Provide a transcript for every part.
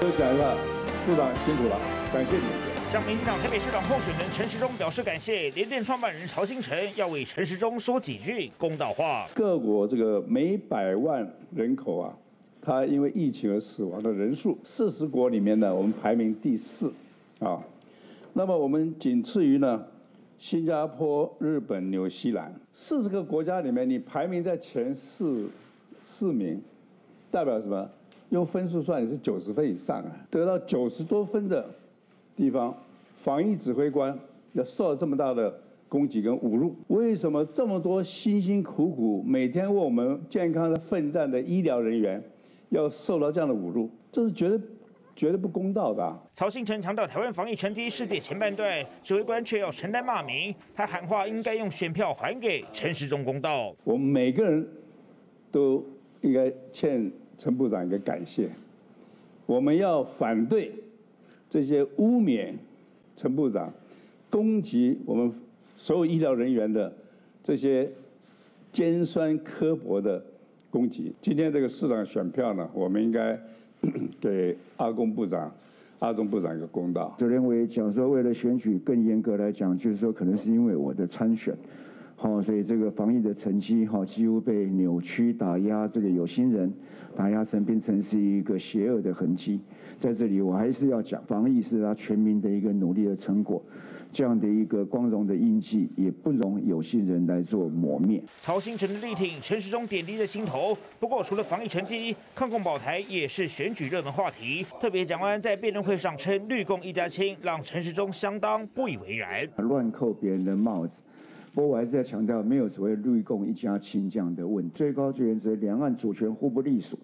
都讲了，部长辛苦了，感谢你。向民进党台北市长候选人陈时中表示感谢。联电创办人曹新成要为陈时中说几句公道话。各国这个每百万人口啊，他因为疫情而死亡的人数，四十国里面呢，我们排名第四，啊，那么我们仅次于呢，新加坡、日本、纽西兰。四十个国家里面，你排名在前四，四名，代表什么？用分数算也是九十分以上啊，得到九十多分的地方，防疫指挥官要受了这么大的攻击跟侮辱，为什么这么多辛辛苦苦每天为我们健康的奋战的医疗人员，要受到这样的侮辱？这是绝对绝对不公道的。曹兴成强调，台湾防疫成绩世界前半段，指挥官却要承担骂名。他喊话，应该用选票还给陈时中公道。我们每个人都应该欠。陈部长一个感谢，我们要反对这些污蔑、陈部长攻击我们所有医疗人员的这些尖酸刻薄的攻击。今天这个市长选票呢，我们应该 给阿公部长、阿中部长一个公道。昨天我也讲说，为了选举更严格来讲，就是说可能是因为我的参选。好，所以这个防疫的成绩，哈，几乎被扭曲打压。这个有心人打压成变成是一个邪恶的痕迹。在这里，我还是要讲，防疫是他全民的一个努力的成果，这样的一个光荣的印记，也不容有心人来做磨灭。曹新诚的力挺，陈时中点滴在心头。不过，除了防疫成绩，抗共保台也是选举热门话题。特别蒋万安在辩论会上称“绿共一家亲”，让陈时中相当不以为然。乱扣别人的帽子。不过我还是要强调，没有所谓“绿共一家亲”这样的问。最高最原则，两岸主权互不隶属。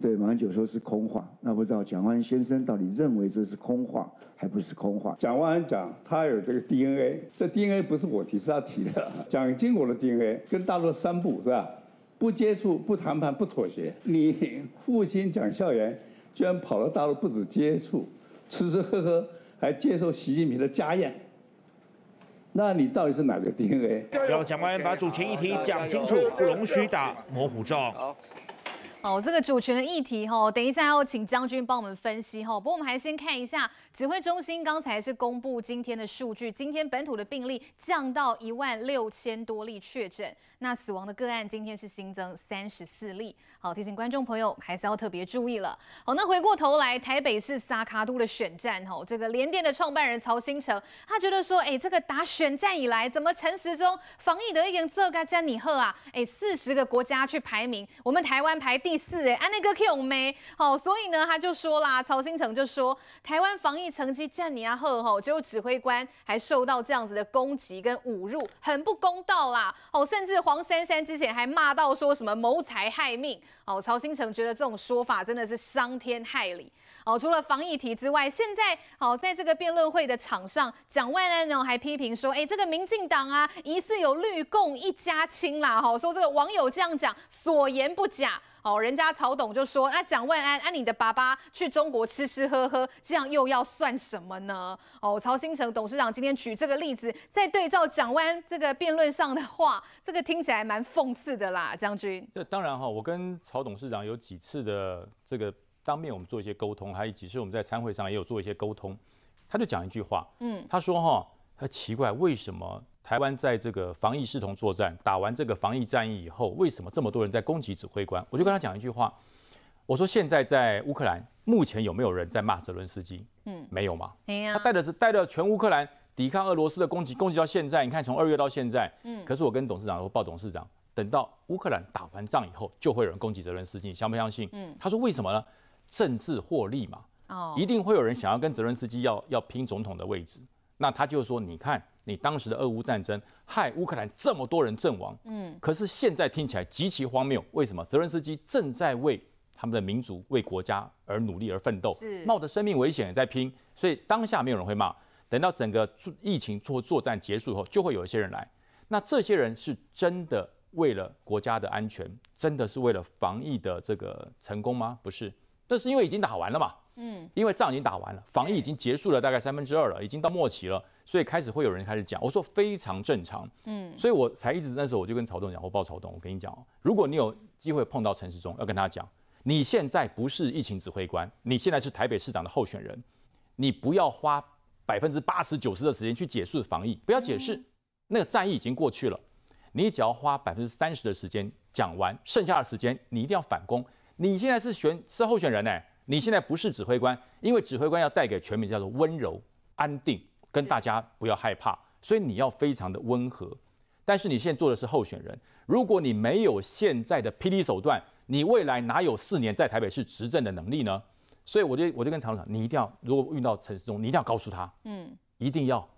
对马英九说，是空话。那不知道蒋万先生到底认为这是空话，还不是空话？蒋万讲，他有这个 DNA，这 DNA 不是我提，是他提的。蒋经国的 DNA，跟大陆三不，是吧？不接触，不谈判，不妥协。你父亲蒋孝严，居然跑到大陆，不止接触，吃吃喝喝，还接受习近平的家宴。那你到底是哪个 DNA？要讲员把主权议题讲清楚，不容许打模糊照。好，好，这个主权的议题哈，等一下要请将军帮我们分析哈。不过我们还先看一下指挥中心刚才是公布今天的数据，今天本土的病例降到一万六千多例确诊。那死亡的个案今天是新增三十四例，好提醒观众朋友还是要特别注意了。好，那回过头来，台北市萨卡都的选战，吼，这个联电的创办人曹新成，他觉得说，哎，这个打选战以来，怎么陈时中防疫的一点这个加你赫啊？哎，四十个国家去排名，我们台湾排第四，哎，安那个 Q 没？好，所以呢，他就说啦，曹新成就说，台湾防疫成绩占你阿赫，吼，结果指挥官还受到这样子的攻击跟侮辱，很不公道啦，哦，甚至。黄珊珊之前还骂到说什么谋财害命哦，曹兴成觉得这种说法真的是伤天害理哦。除了防疫题之外，现在哦，在这个辩论会的场上，蒋万安呢还批评说，哎，这个民进党啊疑似有绿共一家亲啦，哈，说这个网友这样讲所言不假。哦，人家曹董就说：“啊，蒋万安，那你的爸爸去中国吃吃喝喝，这样又要算什么呢？”哦，曹新成董事长今天举这个例子，在对照蒋万这个辩论上的话，这个听起来蛮讽刺的啦，将军。这当然哈，我跟曹董事长有几次的这个当面我们做一些沟通，还有几次我们在餐会上也有做一些沟通，他就讲一句话，嗯，他说哈。他奇怪为什么台湾在这个防疫视同作战打完这个防疫战役以后，为什么这么多人在攻击指挥官？我就跟他讲一句话，我说现在在乌克兰，目前有没有人在骂泽伦斯基？嗯，没有吗？没有。他带的是带了全乌克兰抵抗俄罗斯的攻击，攻击到现在，你看从二月到现在，嗯。可是我跟董事长说，报董事长，等到乌克兰打完仗以后，就会有人攻击泽伦斯基，你相不相信？嗯。他说为什么呢？政治获利嘛。哦。一定会有人想要跟泽伦斯基要要拼总统的位置。那他就说：“你看，你当时的俄乌战争害乌克兰这么多人阵亡，嗯，可是现在听起来极其荒谬。为什么泽伦斯基正在为他们的民族、为国家而努力、而奋斗，冒着生命危险也在拼？所以当下没有人会骂。等到整个疫情作作战结束以后，就会有一些人来。那这些人是真的为了国家的安全，真的是为了防疫的这个成功吗？不是，那是因为已经打完了嘛。”嗯，因为仗已经打完了，防疫已经结束了，大概三分之二了，已经到末期了，所以开始会有人开始讲，我说非常正常，嗯，所以我才一直那时候我就跟曹栋讲，我报曹栋，我跟你讲如果你有机会碰到陈时中，要跟他讲，你现在不是疫情指挥官，你现在是台北市长的候选人，你不要花百分之八十九十的时间去解释防疫，不要解释，那个战役已经过去了，你只要花百分之三十的时间讲完，剩下的时间你一定要反攻，你现在是选是候选人呢。你现在不是指挥官，因为指挥官要带给全民叫做温柔、安定，跟大家不要害怕，所以你要非常的温和。但是你现在做的是候选人，如果你没有现在的霹雳手段，你未来哪有四年在台北市执政的能力呢？所以我就我就跟常务讲，你一定要，如果遇到陈市中，你一定要告诉他，嗯，一定要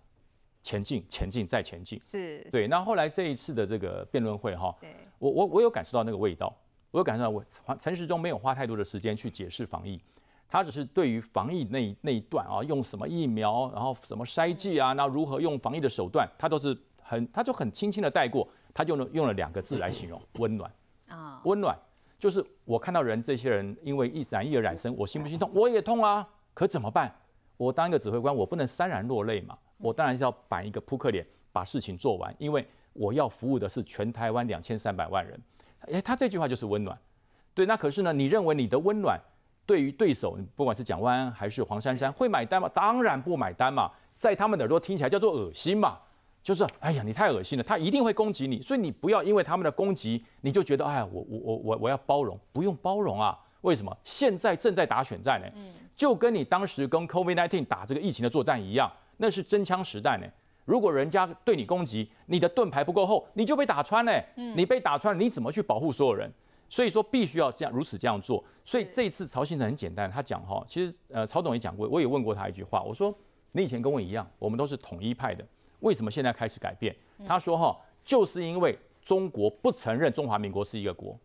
前进、前进、再前进。是对。那后来这一次的这个辩论会，哈，我我我有感受到那个味道。我感受到，我陈时中没有花太多的时间去解释防疫，他只是对于防疫那那一段啊，用什么疫苗，然后什么筛剂啊，那如何用防疫的手段，他都是很，他就很轻轻的带过，他就能用了两个字来形容，温暖啊，温暖，就是我看到人这些人因为一染一而染身，我心不心痛？我也痛啊，可怎么办？我当一个指挥官，我不能潸然落泪嘛，我当然是要板一个扑克脸，把事情做完，因为我要服务的是全台湾两千三百万人。哎，他这句话就是温暖，对。那可是呢，你认为你的温暖对于对手，不管是蒋万安还是黄珊珊，会买单吗？当然不买单嘛，在他们耳朵听起来叫做恶心嘛，就是哎呀，你太恶心了，他一定会攻击你。所以你不要因为他们的攻击，你就觉得哎，我我我我我要包容，不用包容啊？为什么？现在正在打选战呢，就跟你当时跟 COVID-19 打这个疫情的作战一样，那是真枪实弹呢。如果人家对你攻击，你的盾牌不够厚，你就被打穿嘞。嗯，你被打穿，你怎么去保护所有人？所以说必须要这样如此这样做。所以这次曹先生很简单，他讲哈，其实呃曹董也讲过，我也问过他一句话，我说你以前跟我一样，我们都是统一派的，为什么现在开始改变？他说哈，就是因为中国不承认中华民国是一个国。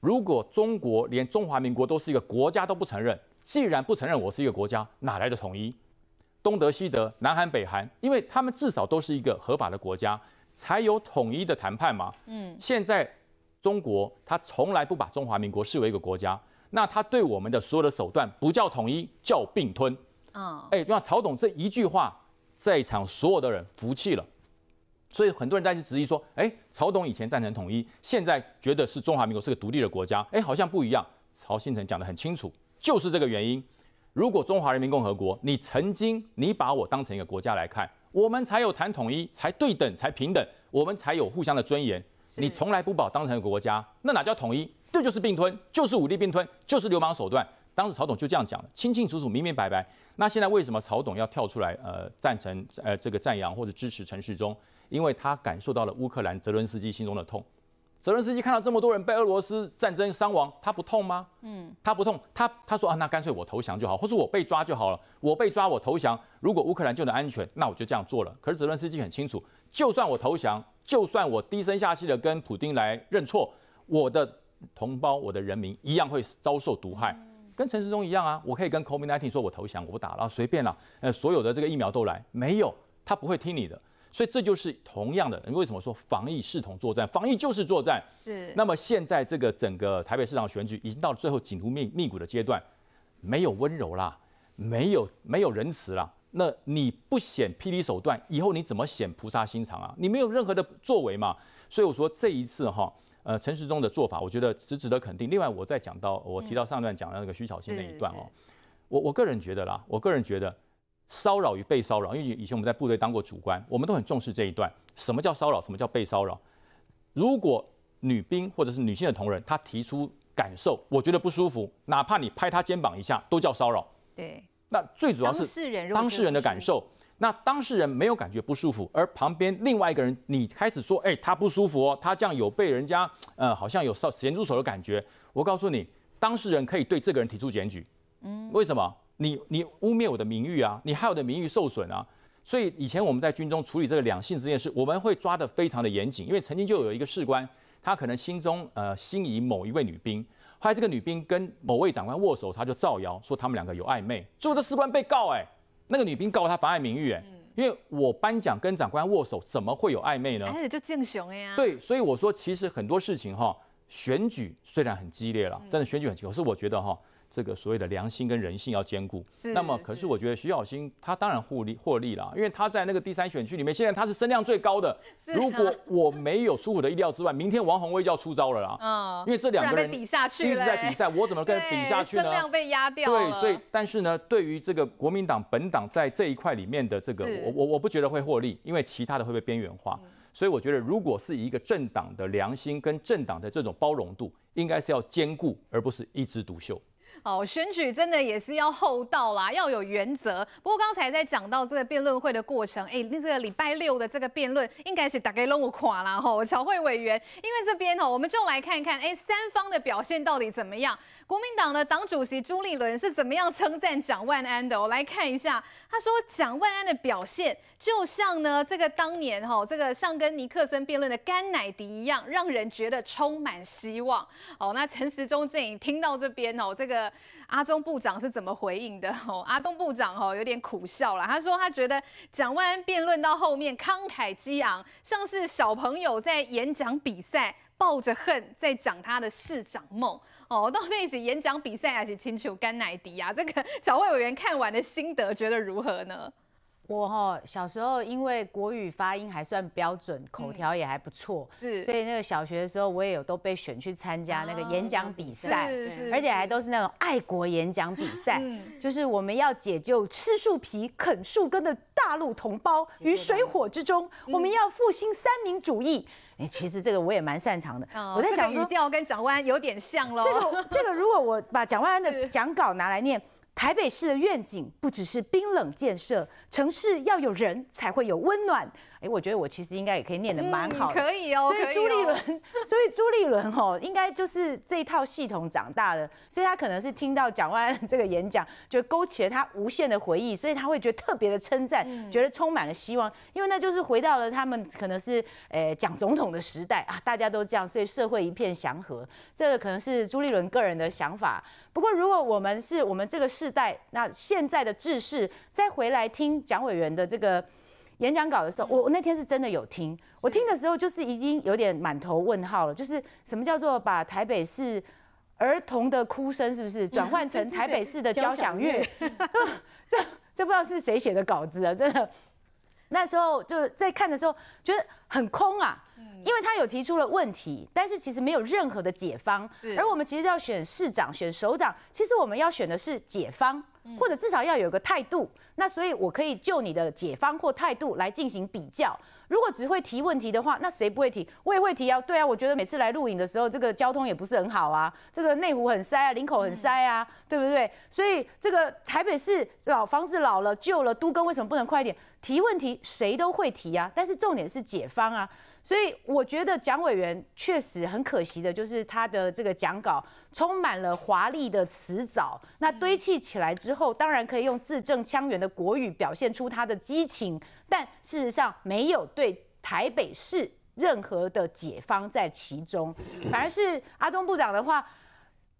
如果中国连中华民国都是一个国家都不承认，既然不承认我是一个国家，哪来的统一？东德西德、南韩北韩，因为他们至少都是一个合法的国家，才有统一的谈判嘛。嗯，现在中国他从来不把中华民国视为一个国家，那他对我们的所有的手段不叫统一，叫并吞。嗯，哎，就像曹董这一句话，在场所有的人服气了。所以很多人在去质疑说，哎，曹董以前赞成统一，现在觉得是中华民国是个独立的国家，哎，好像不一样。曹新成讲得很清楚，就是这个原因。如果中华人民共和国，你曾经你把我当成一个国家来看，我们才有谈统一，才对等，才平等，我们才有互相的尊严。你从来不把我当成一个国家，那哪叫统一？这就是并吞，就是武力并吞，就是流氓手段。当时曹董就这样讲了，清清楚楚，明明白白。那现在为什么曹董要跳出来，呃，赞成，呃，这个赞扬或者支持陈世忠？因为他感受到了乌克兰泽伦斯基心中的痛。泽伦斯基看到这么多人被俄罗斯战争伤亡，他不痛吗？嗯，他不痛，他他说啊，那干脆我投降就好，或是我被抓就好了。我被抓，我投降，如果乌克兰就能安全，那我就这样做了。可是泽伦斯基很清楚，就算我投降，就算我低声下气的跟普京来认错，我的同胞、我的人民一样会遭受毒害，跟陈世忠一样啊。我可以跟 COVID-19 说，我投降，我不打了，随便了。呃，所有的这个疫苗都来，没有，他不会听你的。所以这就是同样的，为什么说防疫视同作战？防疫就是作战。是。那么现在这个整个台北市长选举已经到了最后紧锣密密鼓的阶段，没有温柔啦，没有没有仁慈啦。那你不显霹雳手段，以后你怎么显菩萨心肠啊？你没有任何的作为嘛？所以我说这一次哈，呃，陈时中的做法，我觉得是值得肯定。另外，我再讲到我提到上段讲的那个徐小清那一段哦，我我个人觉得啦，我个人觉得。骚扰与被骚扰，因为以前我们在部队当过主官，我们都很重视这一段。什么叫骚扰？什么叫被骚扰？如果女兵或者是女性的同仁，她提出感受，我觉得不舒服，哪怕你拍她肩膀一下，都叫骚扰。对。那最主要是当事人，当事人的感受。那当事人没有感觉不舒服，而旁边另外一个人，你开始说，哎，她不舒服哦，她这样有被人家呃，好像有少咸猪手的感觉。我告诉你，当事人可以对这个人提出检举。嗯。为什么？你你污蔑我的名誉啊！你害我的名誉受损啊！所以以前我们在军中处理这个两性之间事，我们会抓得非常的严谨，因为曾经就有一个士官，他可能心中呃心仪某一位女兵，后来这个女兵跟某位长官握手，他就造谣说他们两个有暧昧，最后这士官被告哎，那个女兵告他妨碍名誉哎，因为我颁奖跟长官握手，怎么会有暧昧呢？就敬雄哎呀，对，所以我说其实很多事情哈，选举虽然很激烈了，但是选举很激烈，可是我觉得哈。这个所谓的良心跟人性要兼顾，那么，可是我觉得徐小新他当然获利获利了，因为他在那个第三选区里面，现在他是声量最高的。如果我没有出乎的意料之外，明天王宏威就要出招了啦。嗯。因为这两个人比下去，一直在比赛，我怎么跟人比下去呢？声量被压掉。对，所以但是呢，对于这个国民党本党在这一块里面的这个，我我我不觉得会获利，因为其他的会被边缘化。所以我觉得，如果是一个政党的良心跟政党的这种包容度，应该是要兼顾，而不是一枝独秀。哦，选举真的也是要厚道啦，要有原则。不过刚才在讲到这个辩论会的过程，哎，那这个礼拜六的这个辩论应该是大概弄垮了哈。朝慧委员，因为这边哦，我们就来看看哎，三方的表现到底怎么样。国民党的党主席朱立伦是怎么样称赞蒋万安的？我来看一下，他说蒋万安的表现就像呢这个当年哈这个像跟尼克森辩论的甘乃迪一样，让人觉得充满希望。哦，那陈时中这阵听到这边哦这个。阿中部长是怎么回应的？哦，阿中部长哦，有点苦笑了。他说他觉得蒋万安辩论到后面慷慨激昂，像是小朋友在演讲比赛，抱着恨在讲他的市长梦。哦，到那时演讲比赛还是清楚甘乃迪啊。这个小委员看完的心得，觉得如何呢？我哈小时候因为国语发音还算标准，口条也还不错，是，所以那个小学的时候我也有都被选去参加那个演讲比赛，而且还都是那种爱国演讲比赛，就是我们要解救吃树皮啃树根的大陆同胞于水火之中，我们要复兴三民主义。哎，其实这个我也蛮擅长的，我在想语调跟蒋万安有点像喽。这个这个如果我把蒋万安的 讲稿拿来念。台北市的愿景不只是冰冷建设，城市要有人才会有温暖。哎，我觉得我其实应该也可以念得蛮好可以哦。所以朱立伦，所以朱立伦哦，应该就是这套系统长大的，所以他可能是听到蒋万安这个演讲，就勾起了他无限的回忆，所以他会觉得特别的称赞，觉得充满了希望，因为那就是回到了他们可能是诶蒋总统的时代啊，大家都这样，所以社会一片祥和。这个可能是朱立伦个人的想法。不过如果我们是我们这个世代，那现在的志士再回来听蒋委员的这个。演讲稿的时候，我我那天是真的有听。我听的时候就是已经有点满头问号了，就是什么叫做把台北市儿童的哭声是不是转换成 台北市的交响乐？这这不知道是谁写的稿子啊，真的。那时候就在看的时候觉得很空啊，因为他有提出了问题，但是其实没有任何的解方。而我们其实要选市长、选首长，其实我们要选的是解方。或者至少要有个态度，那所以我可以就你的解方或态度来进行比较。如果只会提问题的话，那谁不会提？我也会提啊。对啊，我觉得每次来录影的时候，这个交通也不是很好啊，这个内湖很塞啊，林口很塞啊，对不对？所以这个台北市老房子老了旧了，都更为什么不能快一点？提问题谁都会提啊，但是重点是解方啊。所以我觉得蒋委员确实很可惜的，就是他的这个讲稿充满了华丽的辞藻，那堆砌起来之后，当然可以用字正腔圆的国语表现出他的激情，但事实上没有对台北市任何的解放在其中，反而是阿中部长的话，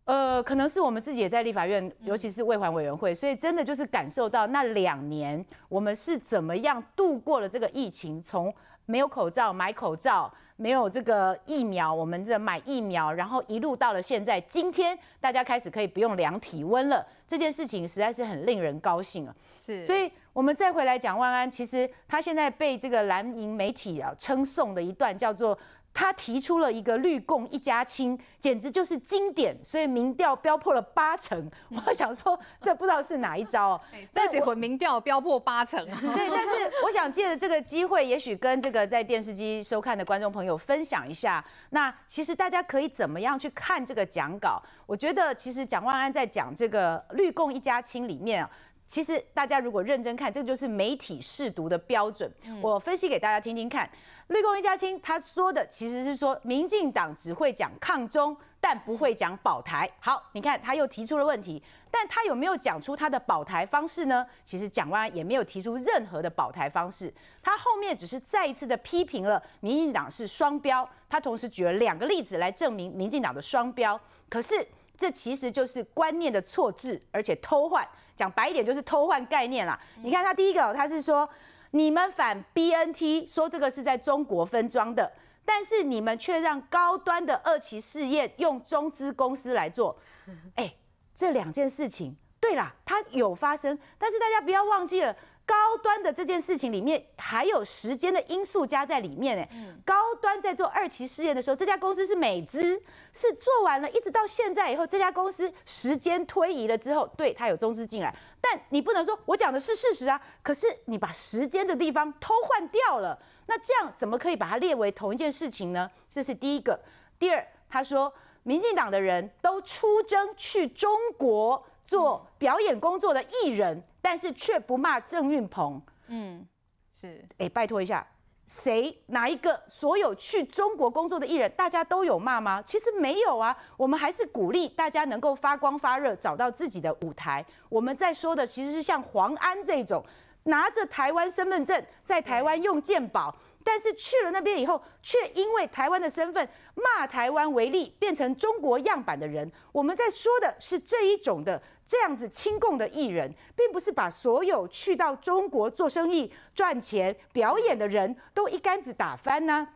呃，可能是我们自己也在立法院，尤其是卫环委员会，所以真的就是感受到那两年我们是怎么样度过了这个疫情，从。没有口罩，买口罩；没有这个疫苗，我们这买疫苗。然后一路到了现在，今天大家开始可以不用量体温了，这件事情实在是很令人高兴啊。是，所以我们再回来讲万安，其实他现在被这个蓝营媒体啊称颂的一段叫做。他提出了一个“绿共一家亲”，简直就是经典，所以民调飙破了八成。我想说，这不知道是哪一招，但结果民调飙破八成。对，但是我想借着这个机会，也许跟这个在电视机收看的观众朋友分享一下。那其实大家可以怎么样去看这个讲稿？我觉得其实蒋万安在讲这个“绿共一家亲”里面。其实大家如果认真看，这就是媒体试读的标准。我分析给大家听听看，绿共一家亲他说的其实是说，民进党只会讲抗中，但不会讲保台。好，你看他又提出了问题，但他有没有讲出他的保台方式呢？其实蒋万也没有提出任何的保台方式，他后面只是再一次的批评了民进党是双标。他同时举了两个例子来证明民进党的双标，可是这其实就是观念的错置，而且偷换。讲白一点就是偷换概念啦！你看他第一个，他是说你们反 B N T，说这个是在中国分装的，但是你们却让高端的二期试验用中资公司来做，哎，这两件事情，对啦，它有发生，但是大家不要忘记了。高端的这件事情里面还有时间的因素加在里面哎，高端在做二期试验的时候，这家公司是美资，是做完了，一直到现在以后，这家公司时间推移了之后，对它有中资进来，但你不能说我讲的是事实啊，可是你把时间的地方偷换掉了，那这样怎么可以把它列为同一件事情呢？这是第一个。第二，他说民进党的人都出征去中国做表演工作的艺人。但是却不骂郑云鹏，嗯，是，哎，拜托一下，谁哪一个所有去中国工作的艺人，大家都有骂吗？其实没有啊，我们还是鼓励大家能够发光发热，找到自己的舞台。我们在说的其实是像黄安这种拿着台湾身份证在台湾用鉴宝。但是去了那边以后，却因为台湾的身份骂台湾为例，变成中国样板的人，我们在说的是这一种的这样子亲共的艺人，并不是把所有去到中国做生意、赚钱、表演的人都一竿子打翻呢。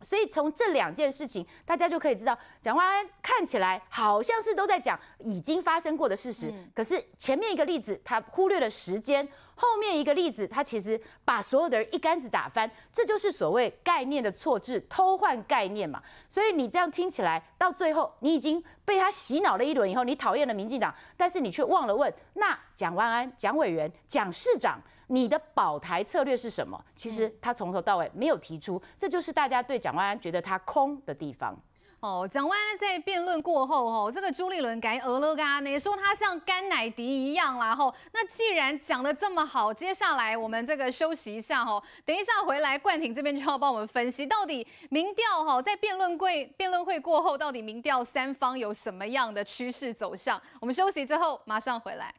所以从这两件事情，大家就可以知道，蒋万安看起来好像是都在讲已经发生过的事实，可是前面一个例子，他忽略了时间。后面一个例子，他其实把所有的人一竿子打翻，这就是所谓概念的错置、偷换概念嘛。所以你这样听起来，到最后你已经被他洗脑了一轮以后，你讨厌了民进党，但是你却忘了问，那蒋万安、蒋委员、蒋市长，你的保台策略是什么？其实他从头到尾没有提出，这就是大家对蒋万安觉得他空的地方。哦，讲完了，在辩论过后，哦，这个朱立伦改俄勒冈，呢，说他像甘乃迪一样啦，哈。那既然讲的这么好，接下来我们这个休息一下，哦，等一下回来，冠廷这边就要帮我们分析到底民调，哈，在辩论会辩论会过后，到底民调三方有什么样的趋势走向？我们休息之后马上回来。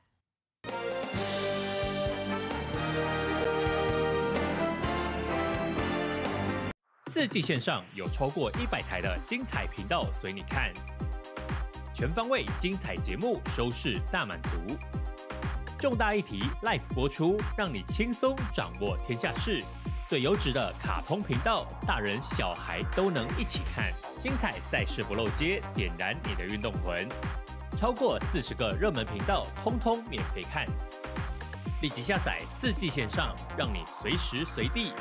四季线上有超过一百台的精彩频道随你看，全方位精彩节目收视大满足，重大议题 live 播出，让你轻松掌握天下事。最优质的卡通频道，大人小孩都能一起看。精彩赛事不漏接，点燃你的运动魂。超过四十个热门频道，通通免费看。立即下载四季线上，让你随时随地。